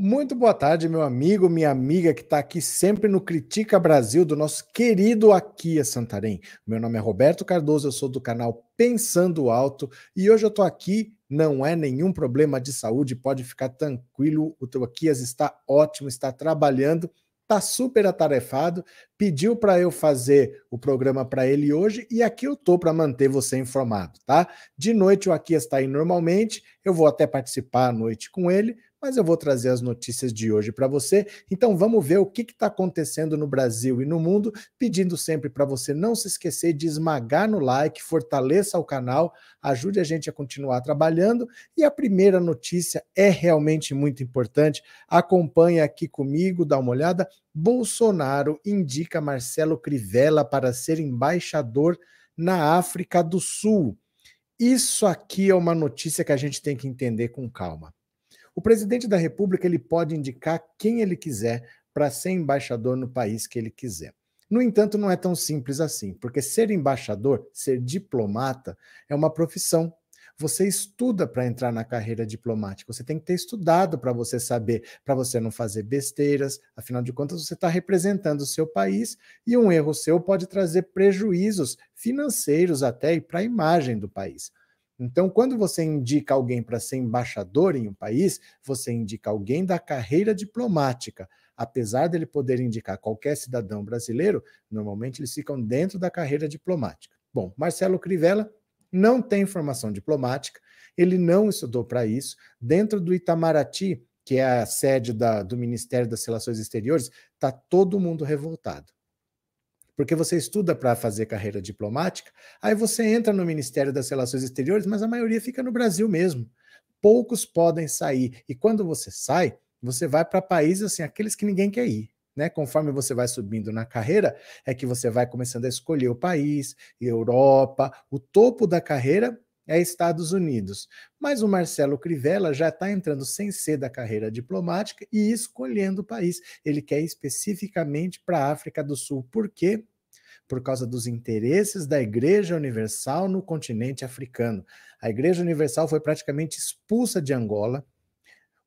Muito boa tarde, meu amigo, minha amiga que está aqui sempre no Critica Brasil do nosso querido Aquias é Santarém. Meu nome é Roberto Cardoso, eu sou do canal Pensando Alto e hoje eu estou aqui. Não é nenhum problema de saúde, pode ficar tranquilo. O teu Aquias está ótimo, está trabalhando, está super atarefado. Pediu para eu fazer o programa para ele hoje e aqui eu tô para manter você informado, tá? De noite o Aquias está aí normalmente, eu vou até participar à noite com ele mas eu vou trazer as notícias de hoje para você. Então vamos ver o que está acontecendo no Brasil e no mundo, pedindo sempre para você não se esquecer de esmagar no like, fortaleça o canal, ajude a gente a continuar trabalhando. E a primeira notícia é realmente muito importante. Acompanhe aqui comigo, dá uma olhada. Bolsonaro indica Marcelo Crivella para ser embaixador na África do Sul. Isso aqui é uma notícia que a gente tem que entender com calma. O presidente da República ele pode indicar quem ele quiser para ser embaixador no país que ele quiser. No entanto, não é tão simples assim, porque ser embaixador, ser diplomata, é uma profissão. Você estuda para entrar na carreira diplomática, você tem que ter estudado para você saber, para você não fazer besteiras, afinal de contas, você está representando o seu país e um erro seu pode trazer prejuízos financeiros até e para a imagem do país. Então, quando você indica alguém para ser embaixador em um país, você indica alguém da carreira diplomática. Apesar dele poder indicar qualquer cidadão brasileiro, normalmente eles ficam dentro da carreira diplomática. Bom, Marcelo Crivella não tem formação diplomática, ele não estudou para isso. Dentro do Itamaraty, que é a sede da, do Ministério das Relações Exteriores, está todo mundo revoltado porque você estuda para fazer carreira diplomática, aí você entra no Ministério das Relações Exteriores, mas a maioria fica no Brasil mesmo. Poucos podem sair. E quando você sai, você vai para países assim, aqueles que ninguém quer ir. Né? Conforme você vai subindo na carreira, é que você vai começando a escolher o país, Europa, o topo da carreira é Estados Unidos. Mas o Marcelo Crivella já está entrando sem ser da carreira diplomática e escolhendo o país. Ele quer especificamente para a África do Sul. Por quê? por causa dos interesses da Igreja Universal no continente africano. A Igreja Universal foi praticamente expulsa de Angola.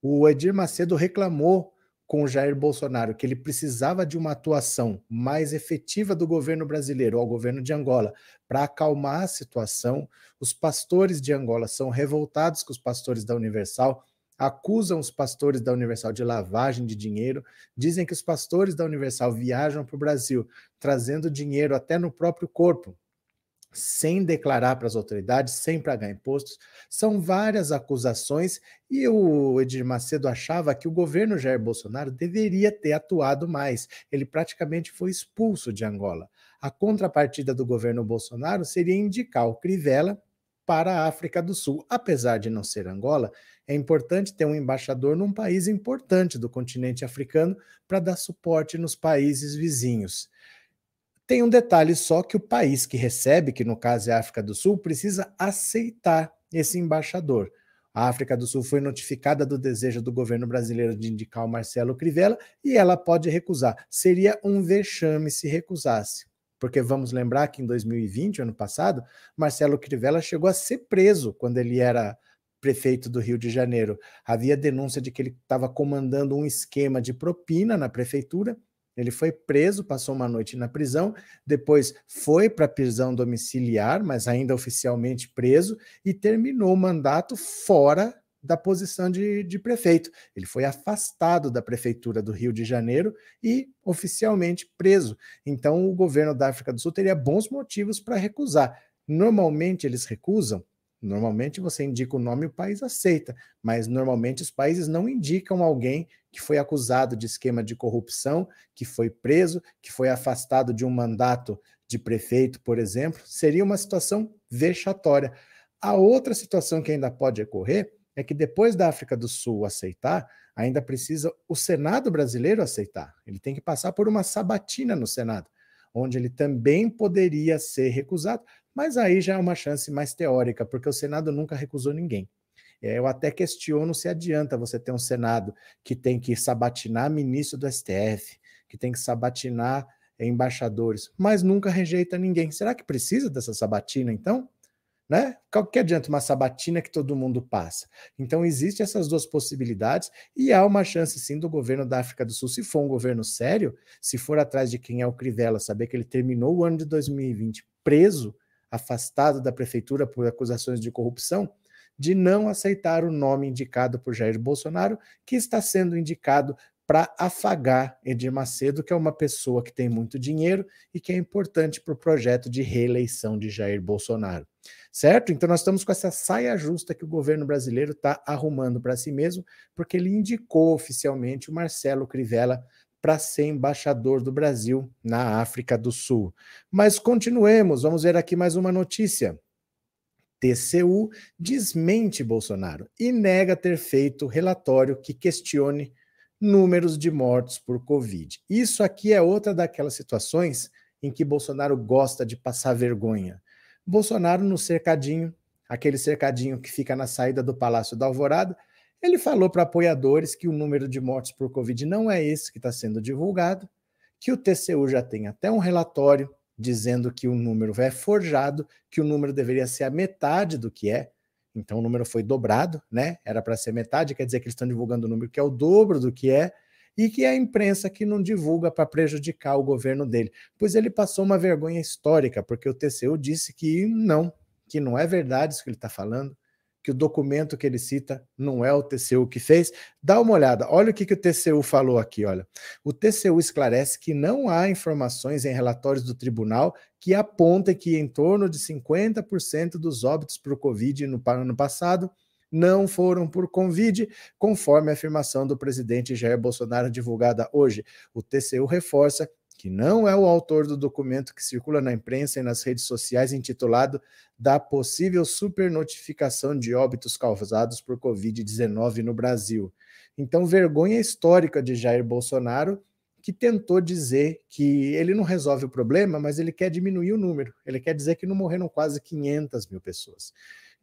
O Edir Macedo reclamou com o Jair Bolsonaro que ele precisava de uma atuação mais efetiva do governo brasileiro ao governo de Angola para acalmar a situação. Os pastores de Angola são revoltados com os pastores da Universal acusam os pastores da Universal de lavagem de dinheiro, dizem que os pastores da Universal viajam para o Brasil trazendo dinheiro até no próprio corpo, sem declarar para as autoridades, sem pagar impostos. São várias acusações e o Edir Macedo achava que o governo Jair Bolsonaro deveria ter atuado mais. Ele praticamente foi expulso de Angola. A contrapartida do governo Bolsonaro seria indicar o Crivella, para a África do Sul. Apesar de não ser Angola, é importante ter um embaixador num país importante do continente africano para dar suporte nos países vizinhos. Tem um detalhe só que o país que recebe, que no caso é a África do Sul, precisa aceitar esse embaixador. A África do Sul foi notificada do desejo do governo brasileiro de indicar o Marcelo Crivella e ela pode recusar. Seria um vexame se recusasse. Porque vamos lembrar que em 2020, ano passado, Marcelo Crivella chegou a ser preso quando ele era prefeito do Rio de Janeiro. Havia denúncia de que ele estava comandando um esquema de propina na prefeitura. Ele foi preso, passou uma noite na prisão, depois foi para a prisão domiciliar, mas ainda oficialmente preso, e terminou o mandato fora da posição de, de, prefeito. Ele foi afastado da prefeitura do Rio de Janeiro e oficialmente preso. Então, o governo da África do Sul teria bons motivos para recusar. Normalmente, eles recusam. Normalmente você indica o nome e o país aceita, mas normalmente os países não indicam alguém que foi acusado de esquema de corrupção, que foi preso, que foi afastado de um mandato de prefeito, por exemplo. Seria uma situação vexatória. A outra situação que ainda pode ocorrer é que depois da África do Sul aceitar, ainda precisa o Senado brasileiro aceitar. Ele tem que passar por uma sabatina no Senado, onde ele também poderia ser recusado, mas aí já é uma chance mais teórica, porque o Senado nunca recusou ninguém. É, eu até questiono se adianta você ter um Senado que tem que sabatinar ministro do STF, que tem que sabatinar embaixadores, mas nunca rejeita ninguém. Será que precisa dessa sabatina, então? né? que adianta uma sabatina que todo mundo passa? Então, existem essas duas possibilidades e há uma chance, sim, do governo da África do Sul, se for um governo sério, se for atrás de quem é o Crivella, saber que ele terminou o ano de 2020 preso, afastado da prefeitura por acusações de corrupção, de não aceitar o nome indicado por Jair Bolsonaro, que está sendo indicado para afagar Edir Macedo, que é uma pessoa que tem muito dinheiro e que é importante para o projeto de reeleição de Jair Bolsonaro. Certo? Então nós estamos com essa saia justa que o governo brasileiro está arrumando para si mesmo, porque ele indicou oficialmente o Marcelo Crivella para ser embaixador do Brasil na África do Sul. Mas continuemos, vamos ver aqui mais uma notícia. TCU desmente Bolsonaro e nega ter feito relatório que questione números de mortos por Covid. Isso aqui é outra daquelas situações em que Bolsonaro gosta de passar vergonha. Bolsonaro, no cercadinho, aquele cercadinho que fica na saída do Palácio da Alvorada, ele falou para apoiadores que o número de mortes por Covid não é esse que está sendo divulgado, que o TCU já tem até um relatório dizendo que o número é forjado, que o número deveria ser a metade do que é. Então o número foi dobrado, né? Era para ser metade, quer dizer que eles estão divulgando o número que é o dobro do que é, e que é a imprensa que não divulga para prejudicar o governo dele. Pois ele passou uma vergonha histórica, porque o TCU disse que não, que não é verdade isso que ele está falando, que o documento que ele cita não é o TCU que fez. Dá uma olhada, olha o que, que o TCU falou aqui, olha. O TCU esclarece que não há informações em relatórios do tribunal que apontem que em torno de 50% dos óbitos por Covid no ano passado não foram por Covid, conforme a afirmação do presidente Jair Bolsonaro divulgada hoje. O TCU reforça que não é o autor do documento que circula na imprensa e nas redes sociais intitulado da possível supernotificação de óbitos causados por Covid-19 no Brasil. Então, vergonha histórica de Jair Bolsonaro, que tentou dizer que ele não resolve o problema, mas ele quer diminuir o número. Ele quer dizer que não morreram quase 500 mil pessoas,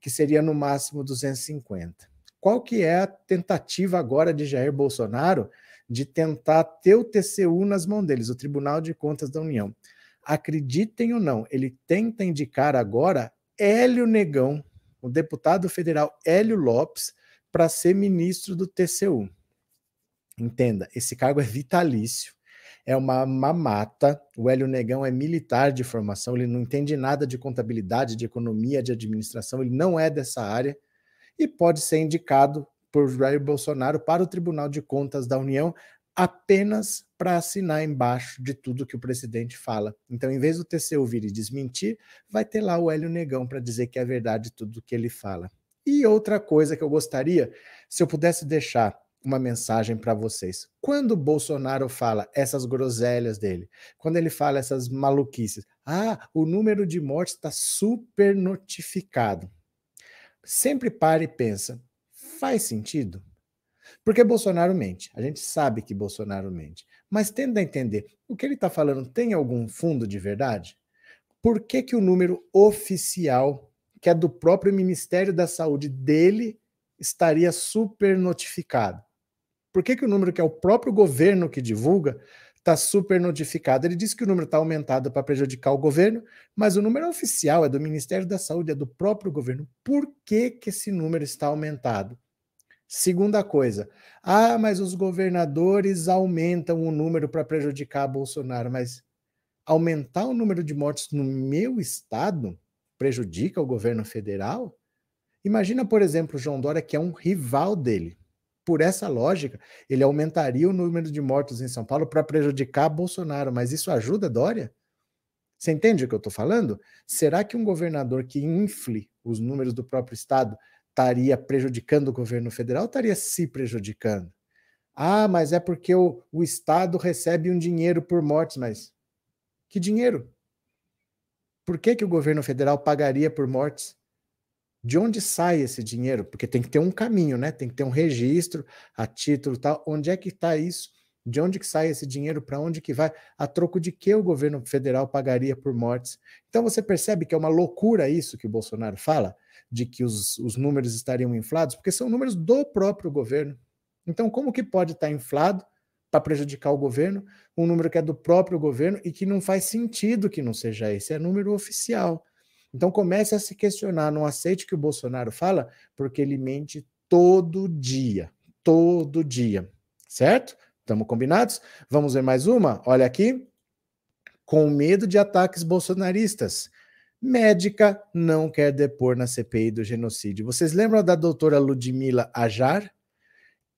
que seria no máximo 250. Qual que é a tentativa agora de Jair Bolsonaro? de tentar ter o TCU nas mãos deles, o Tribunal de Contas da União. Acreditem ou não, ele tenta indicar agora Hélio Negão, o deputado federal Hélio Lopes, para ser ministro do TCU. Entenda, esse cargo é vitalício, é uma mamata. O Hélio Negão é militar de formação, ele não entende nada de contabilidade, de economia, de administração, ele não é dessa área e pode ser indicado por Jair Bolsonaro para o Tribunal de Contas da União apenas para assinar embaixo de tudo que o presidente fala. Então, em vez do TCU vir e desmentir, vai ter lá o Hélio Negão para dizer que é verdade tudo que ele fala. E outra coisa que eu gostaria, se eu pudesse deixar uma mensagem para vocês. Quando Bolsonaro fala essas groselhas dele, quando ele fala essas maluquices, ah, o número de mortes está super notificado. Sempre pare e pensa, faz sentido? Porque Bolsonaro mente, a gente sabe que Bolsonaro mente, mas tenta entender o que ele está falando tem algum fundo de verdade? Por que, que o número oficial, que é do próprio Ministério da Saúde dele, estaria super notificado? Por que, que o número que é o próprio governo que divulga está super notificado? Ele disse que o número está aumentado para prejudicar o governo, mas o número oficial é do Ministério da Saúde, é do próprio governo. Por que, que esse número está aumentado? Segunda coisa, ah, mas os governadores aumentam o número para prejudicar Bolsonaro, mas aumentar o número de mortes no meu estado prejudica o governo federal? Imagina, por exemplo, João Dória, que é um rival dele. Por essa lógica, ele aumentaria o número de mortos em São Paulo para prejudicar Bolsonaro, mas isso ajuda Dória? Você entende o que eu estou falando? Será que um governador que infle os números do próprio estado estaria prejudicando o governo federal, estaria se prejudicando. Ah, mas é porque o, o Estado recebe um dinheiro por mortes, mas que dinheiro? Por que, que o governo federal pagaria por mortes? De onde sai esse dinheiro? Porque tem que ter um caminho, né? Tem que ter um registro a título tal. Onde é que está isso? De onde que sai esse dinheiro? Para onde que vai? A troco de que o governo federal pagaria por mortes? Então você percebe que é uma loucura isso que o Bolsonaro fala? de que os, os números estariam inflados, porque são números do próprio governo. Então, como que pode estar inflado para prejudicar o governo um número que é do próprio governo e que não faz sentido que não seja esse? É número oficial. Então, comece a se questionar. Não aceite que o Bolsonaro fala, porque ele mente todo dia. Todo dia. Certo? Estamos combinados? Vamos ver mais uma? Olha aqui. Com medo de ataques bolsonaristas, Médica não quer depor na CPI do genocídio. Vocês lembram da doutora Ludmila Ajar?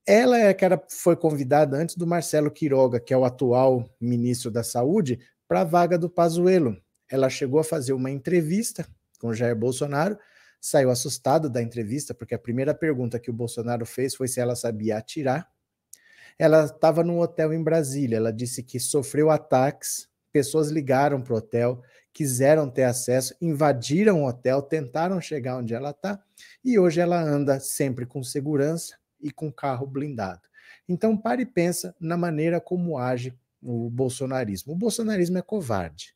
Ela é que era, foi convidada antes do Marcelo Quiroga, que é o atual ministro da Saúde, para a vaga do Pazuello. Ela chegou a fazer uma entrevista com Jair Bolsonaro, saiu assustada da entrevista, porque a primeira pergunta que o Bolsonaro fez foi se ela sabia atirar. Ela estava num hotel em Brasília, ela disse que sofreu ataques, pessoas ligaram para o hotel, quiseram ter acesso, invadiram o hotel, tentaram chegar onde ela está e hoje ela anda sempre com segurança e com carro blindado. Então pare e pensa na maneira como age o bolsonarismo. O bolsonarismo é covarde.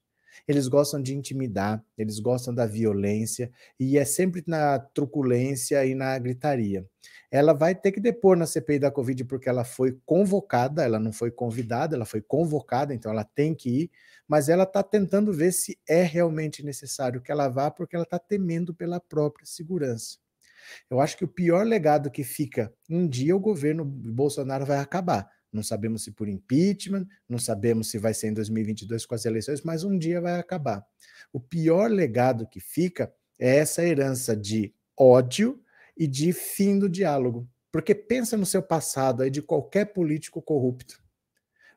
Eles gostam de intimidar, eles gostam da violência e é sempre na truculência e na gritaria. Ela vai ter que depor na CPI da Covid porque ela foi convocada, ela não foi convidada, ela foi convocada, então ela tem que ir, mas ela está tentando ver se é realmente necessário que ela vá porque ela está temendo pela própria segurança. Eu acho que o pior legado que fica, um dia o governo Bolsonaro vai acabar, não sabemos se por impeachment, não sabemos se vai ser em 2022 com as eleições, mas um dia vai acabar. O pior legado que fica é essa herança de ódio e de fim do diálogo. Porque pensa no seu passado aí de qualquer político corrupto.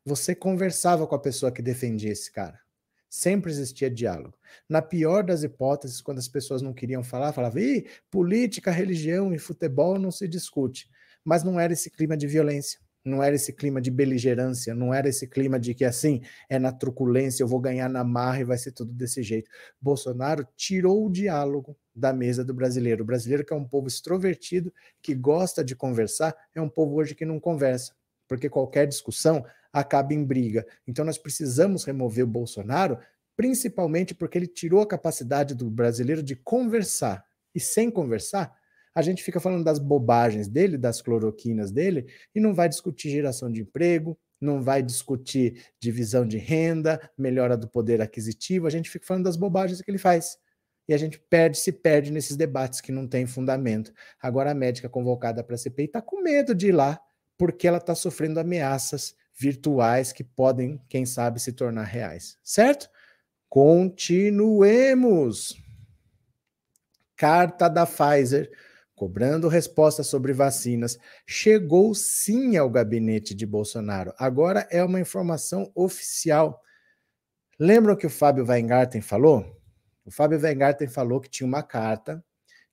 Você conversava com a pessoa que defendia esse cara. Sempre existia diálogo. Na pior das hipóteses, quando as pessoas não queriam falar, falava: Ih, política, religião e futebol não se discute. Mas não era esse clima de violência não era esse clima de beligerância, não era esse clima de que assim é na truculência, eu vou ganhar na marra e vai ser tudo desse jeito. Bolsonaro tirou o diálogo da mesa do brasileiro. O brasileiro, que é um povo extrovertido, que gosta de conversar, é um povo hoje que não conversa, porque qualquer discussão acaba em briga. Então nós precisamos remover o Bolsonaro, principalmente porque ele tirou a capacidade do brasileiro de conversar. E sem conversar, a gente fica falando das bobagens dele, das cloroquinas dele, e não vai discutir geração de emprego, não vai discutir divisão de renda, melhora do poder aquisitivo, a gente fica falando das bobagens que ele faz. E a gente perde, se perde nesses debates que não tem fundamento. Agora a médica convocada para a CPI está com medo de ir lá, porque ela está sofrendo ameaças virtuais que podem, quem sabe, se tornar reais. Certo? Continuemos. Carta da Pfizer cobrando respostas sobre vacinas, chegou sim ao gabinete de Bolsonaro. Agora é uma informação oficial. Lembram que o Fábio Weingarten falou? O Fábio Weingarten falou que tinha uma carta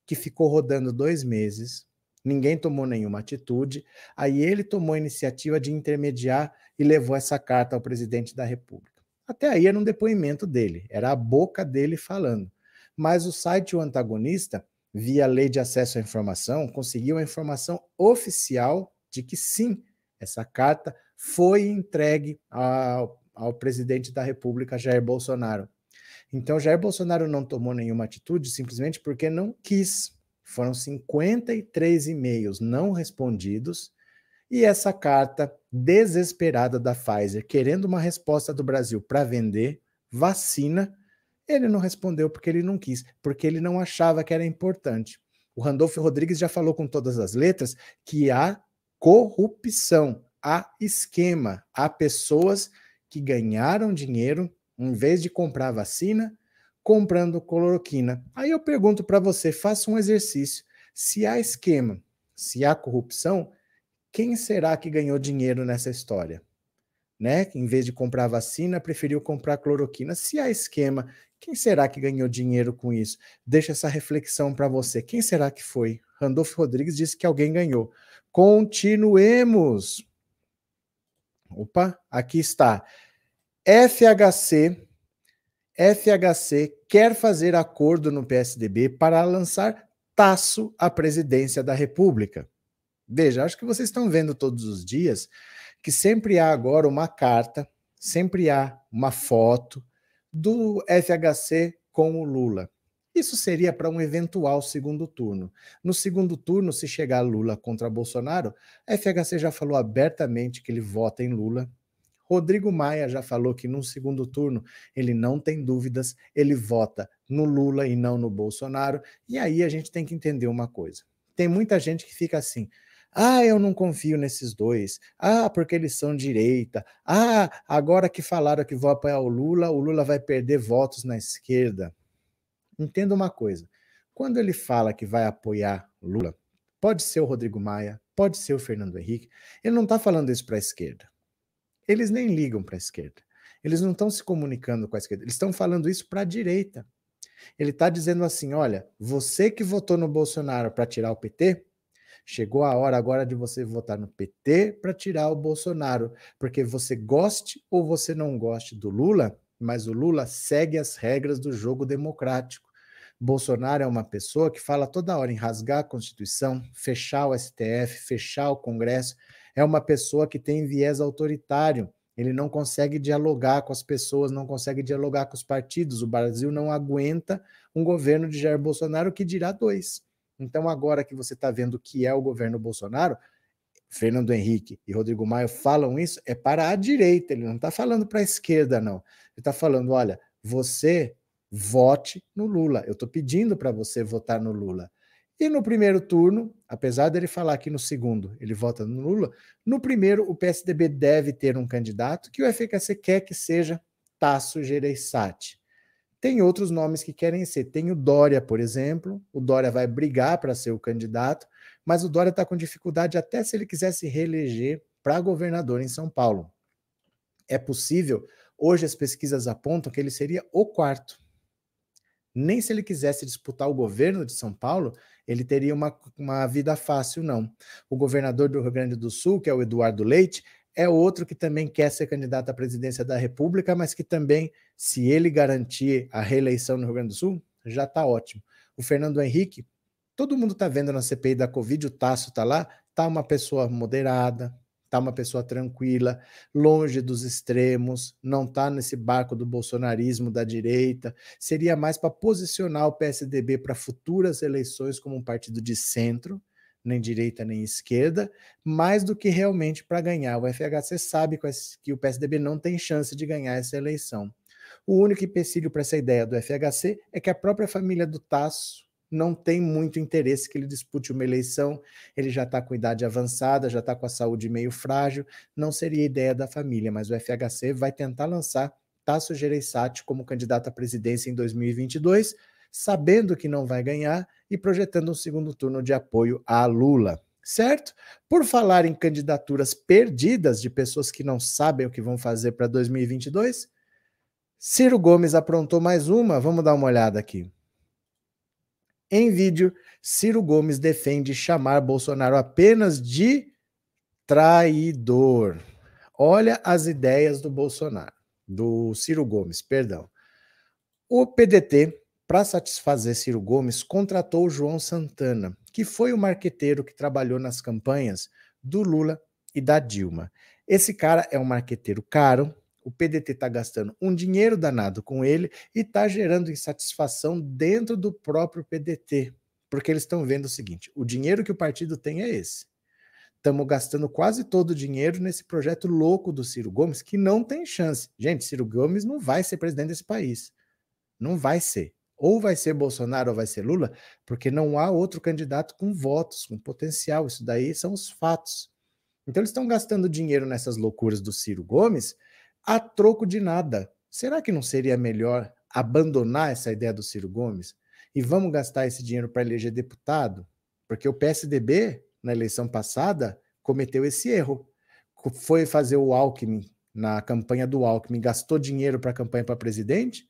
que ficou rodando dois meses, ninguém tomou nenhuma atitude, aí ele tomou a iniciativa de intermediar e levou essa carta ao presidente da República. Até aí era um depoimento dele, era a boca dele falando. Mas o site O Antagonista via lei de acesso à informação, conseguiu a informação oficial de que sim, essa carta foi entregue ao, ao presidente da República, Jair Bolsonaro. Então, Jair Bolsonaro não tomou nenhuma atitude simplesmente porque não quis. Foram 53 e-mails não respondidos e essa carta desesperada da Pfizer, querendo uma resposta do Brasil para vender vacina ele não respondeu porque ele não quis, porque ele não achava que era importante. O Randolfo Rodrigues já falou com todas as letras que há corrupção, há esquema, há pessoas que ganharam dinheiro em vez de comprar vacina, comprando cloroquina. Aí eu pergunto para você, faça um exercício. Se há esquema, se há corrupção, quem será que ganhou dinheiro nessa história? Né? Em vez de comprar vacina, preferiu comprar cloroquina. Se há esquema, quem será que ganhou dinheiro com isso? Deixa essa reflexão para você. Quem será que foi? Randolfo Rodrigues disse que alguém ganhou. Continuemos. Opa, aqui está. FHC FHC quer fazer acordo no PSDB para lançar Tasso à presidência da República. Veja, acho que vocês estão vendo todos os dias que sempre há agora uma carta, sempre há uma foto, do FHC com o Lula. Isso seria para um eventual segundo turno. No segundo turno, se chegar Lula contra Bolsonaro, a FHC já falou abertamente que ele vota em Lula. Rodrigo Maia já falou que no segundo turno ele não tem dúvidas, ele vota no Lula e não no Bolsonaro. E aí a gente tem que entender uma coisa. Tem muita gente que fica assim: ah, eu não confio nesses dois. Ah, porque eles são direita. Ah, agora que falaram que vão apoiar o Lula, o Lula vai perder votos na esquerda. Entenda uma coisa: quando ele fala que vai apoiar Lula, pode ser o Rodrigo Maia, pode ser o Fernando Henrique, ele não está falando isso para a esquerda. Eles nem ligam para a esquerda. Eles não estão se comunicando com a esquerda, eles estão falando isso para a direita. Ele está dizendo assim: olha, você que votou no Bolsonaro para tirar o PT, Chegou a hora agora de você votar no PT para tirar o Bolsonaro, porque você goste ou você não goste do Lula, mas o Lula segue as regras do jogo democrático. Bolsonaro é uma pessoa que fala toda hora em rasgar a Constituição, fechar o STF, fechar o Congresso. É uma pessoa que tem viés autoritário. Ele não consegue dialogar com as pessoas, não consegue dialogar com os partidos. O Brasil não aguenta um governo de Jair Bolsonaro que dirá dois. Então, agora que você está vendo o que é o governo Bolsonaro, Fernando Henrique e Rodrigo Maia falam isso, é para a direita, ele não está falando para a esquerda, não. Ele está falando: olha, você vote no Lula. Eu estou pedindo para você votar no Lula. E no primeiro turno, apesar dele falar que no segundo ele vota no Lula, no primeiro o PSDB deve ter um candidato que o FKC quer que seja Tasso Gereissati. Tem outros nomes que querem ser. Tem o Dória, por exemplo. O Dória vai brigar para ser o candidato, mas o Dória está com dificuldade até se ele quisesse reeleger para governador em São Paulo. É possível. Hoje as pesquisas apontam que ele seria o quarto. Nem se ele quisesse disputar o governo de São Paulo, ele teria uma, uma vida fácil, não. O governador do Rio Grande do Sul, que é o Eduardo Leite, é outro que também quer ser candidato à presidência da República, mas que também, se ele garantir a reeleição no Rio Grande do Sul, já está ótimo. O Fernando Henrique, todo mundo está vendo na CPI da Covid, o Tasso está lá, está uma pessoa moderada, está uma pessoa tranquila, longe dos extremos, não está nesse barco do bolsonarismo da direita. Seria mais para posicionar o PSDB para futuras eleições como um partido de centro nem direita nem esquerda, mais do que realmente para ganhar. O FHC sabe que o PSDB não tem chance de ganhar essa eleição. O único empecilho para essa ideia do FHC é que a própria família do Tasso não tem muito interesse que ele dispute uma eleição, ele já está com idade avançada, já está com a saúde meio frágil, não seria ideia da família, mas o FHC vai tentar lançar Tasso Gereissati como candidato à presidência em 2022, sabendo que não vai ganhar e projetando um segundo turno de apoio a Lula. Certo? Por falar em candidaturas perdidas de pessoas que não sabem o que vão fazer para 2022, Ciro Gomes aprontou mais uma. Vamos dar uma olhada aqui. Em vídeo, Ciro Gomes defende chamar Bolsonaro apenas de traidor. Olha as ideias do Bolsonaro, do Ciro Gomes, perdão. O PDT para satisfazer Ciro Gomes, contratou João Santana, que foi o marqueteiro que trabalhou nas campanhas do Lula e da Dilma. Esse cara é um marqueteiro caro, o PDT está gastando um dinheiro danado com ele e está gerando insatisfação dentro do próprio PDT. Porque eles estão vendo o seguinte: o dinheiro que o partido tem é esse. Estamos gastando quase todo o dinheiro nesse projeto louco do Ciro Gomes, que não tem chance. Gente, Ciro Gomes não vai ser presidente desse país. Não vai ser. Ou vai ser Bolsonaro ou vai ser Lula, porque não há outro candidato com votos, com potencial. Isso daí são os fatos. Então eles estão gastando dinheiro nessas loucuras do Ciro Gomes a troco de nada. Será que não seria melhor abandonar essa ideia do Ciro Gomes e vamos gastar esse dinheiro para eleger deputado? Porque o PSDB, na eleição passada, cometeu esse erro. Foi fazer o Alckmin na campanha do Alckmin, gastou dinheiro para a campanha para presidente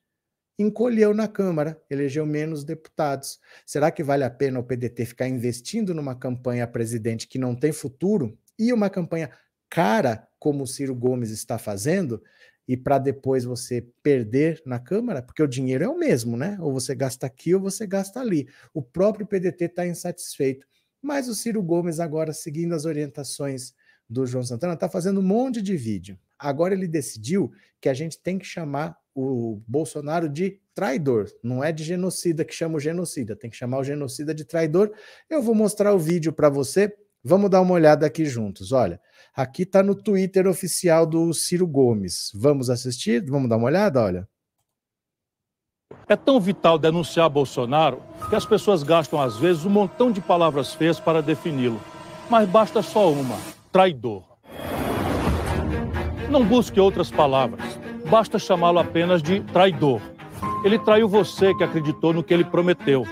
encolheu na Câmara, elegeu menos deputados. Será que vale a pena o PDT ficar investindo numa campanha presidente que não tem futuro e uma campanha cara, como o Ciro Gomes está fazendo, e para depois você perder na Câmara? Porque o dinheiro é o mesmo, né? Ou você gasta aqui ou você gasta ali. O próprio PDT está insatisfeito. Mas o Ciro Gomes, agora seguindo as orientações do João Santana, está fazendo um monte de vídeo. Agora ele decidiu que a gente tem que chamar o Bolsonaro de traidor, não é de genocida que chama o genocida, tem que chamar o genocida de traidor. Eu vou mostrar o vídeo para você, vamos dar uma olhada aqui juntos. Olha, aqui está no Twitter oficial do Ciro Gomes. Vamos assistir? Vamos dar uma olhada? Olha. É tão vital denunciar Bolsonaro que as pessoas gastam, às vezes, um montão de palavras feias para defini-lo. Mas basta só uma: traidor. Não busque outras palavras basta chamá-lo apenas de traidor. Ele traiu você que acreditou no que ele prometeu.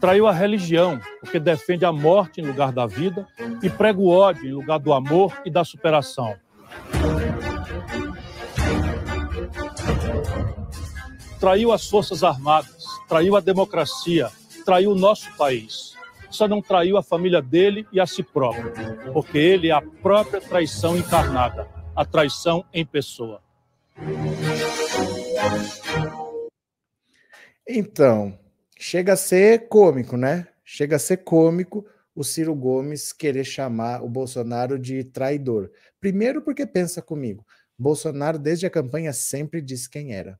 Traiu a religião, porque defende a morte em lugar da vida e prega o ódio em lugar do amor e da superação. Traiu as Forças Armadas, traiu a democracia, traiu o nosso país. Só não traiu a família dele e a si próprio, porque ele é a própria traição encarnada, a traição em pessoa. Então, chega a ser cômico, né? Chega a ser cômico o Ciro Gomes querer chamar o Bolsonaro de traidor. Primeiro, porque pensa comigo, Bolsonaro, desde a campanha, sempre disse quem era.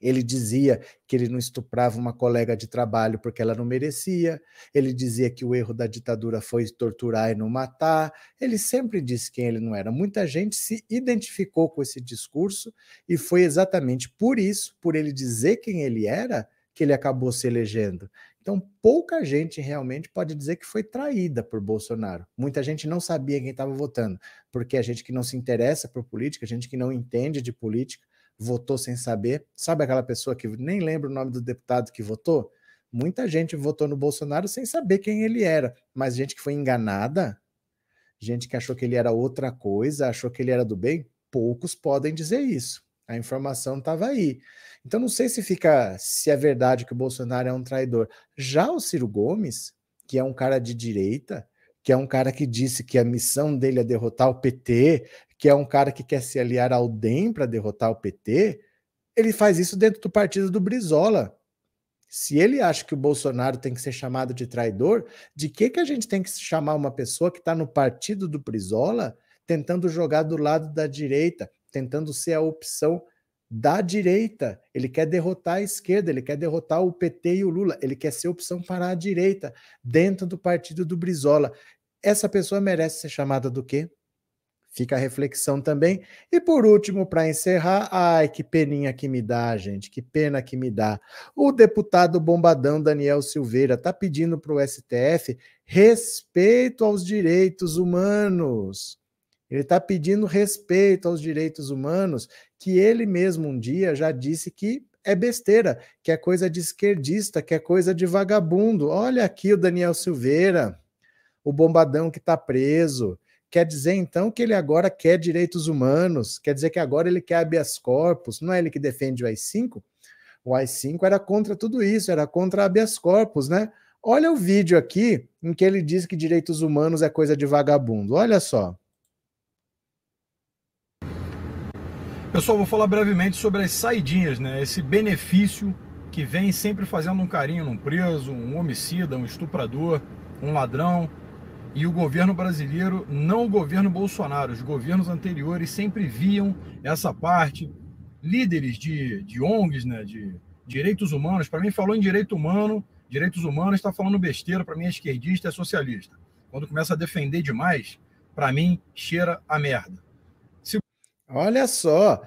Ele dizia que ele não estuprava uma colega de trabalho porque ela não merecia. Ele dizia que o erro da ditadura foi torturar e não matar. Ele sempre disse quem ele não era. Muita gente se identificou com esse discurso e foi exatamente por isso, por ele dizer quem ele era, que ele acabou se elegendo. Então, pouca gente realmente pode dizer que foi traída por Bolsonaro. Muita gente não sabia quem estava votando, porque a gente que não se interessa por política, a gente que não entende de política, votou sem saber. Sabe aquela pessoa que nem lembra o nome do deputado que votou? Muita gente votou no Bolsonaro sem saber quem ele era, mas gente que foi enganada, gente que achou que ele era outra coisa, achou que ele era do bem, poucos podem dizer isso. A informação estava aí. Então não sei se fica se é verdade que o Bolsonaro é um traidor. Já o Ciro Gomes, que é um cara de direita, que é um cara que disse que a missão dele é derrotar o PT, que é um cara que quer se aliar ao DEM para derrotar o PT, ele faz isso dentro do partido do Brizola. Se ele acha que o Bolsonaro tem que ser chamado de traidor, de que, que a gente tem que chamar uma pessoa que está no partido do Brizola tentando jogar do lado da direita, tentando ser a opção da direita? Ele quer derrotar a esquerda, ele quer derrotar o PT e o Lula, ele quer ser opção para a direita dentro do partido do Brizola. Essa pessoa merece ser chamada do quê? Fica a reflexão também. E por último, para encerrar, ai, que peninha que me dá, gente, que pena que me dá. O deputado bombadão Daniel Silveira está pedindo para o STF respeito aos direitos humanos. Ele está pedindo respeito aos direitos humanos, que ele mesmo um dia já disse que é besteira, que é coisa de esquerdista, que é coisa de vagabundo. Olha aqui o Daniel Silveira, o bombadão que está preso Quer dizer, então, que ele agora quer direitos humanos, quer dizer que agora ele quer habeas corpus, não é ele que defende o AI-5? O AI-5 era contra tudo isso, era contra habeas corpus, né? Olha o vídeo aqui em que ele diz que direitos humanos é coisa de vagabundo, olha só. Pessoal, vou falar brevemente sobre as saidinhas, né? Esse benefício que vem sempre fazendo um carinho num preso, um homicida, um estuprador, um ladrão, e o governo brasileiro, não o governo Bolsonaro, os governos anteriores sempre viam essa parte. Líderes de, de ONGs, né, de direitos humanos, para mim falou em direito humano, direitos humanos está falando besteira, para mim é esquerdista, é socialista. Quando começa a defender demais, para mim cheira a merda. Se... Olha só,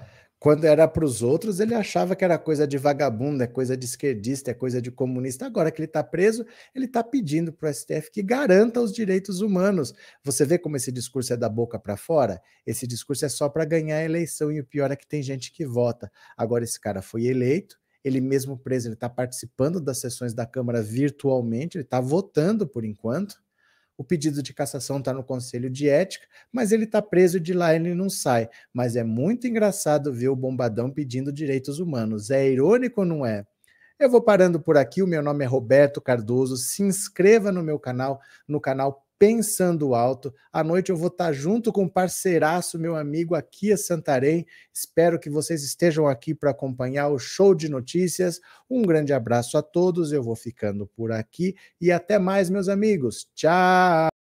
quando era para os outros, ele achava que era coisa de vagabundo, é coisa de esquerdista, é coisa de comunista. Agora que ele está preso, ele está pedindo para o STF que garanta os direitos humanos. Você vê como esse discurso é da boca para fora? Esse discurso é só para ganhar a eleição, e o pior é que tem gente que vota. Agora, esse cara foi eleito, ele mesmo preso, ele está participando das sessões da Câmara virtualmente, ele está votando por enquanto. O pedido de cassação está no Conselho de Ética, mas ele está preso de lá e ele não sai. Mas é muito engraçado ver o Bombadão pedindo direitos humanos. É irônico, não é? Eu vou parando por aqui. O meu nome é Roberto Cardoso. Se inscreva no meu canal, no canal pensando alto. À noite eu vou estar junto com um parceiraço, meu amigo aqui a Santarém. Espero que vocês estejam aqui para acompanhar o show de notícias. Um grande abraço a todos. Eu vou ficando por aqui e até mais, meus amigos. Tchau.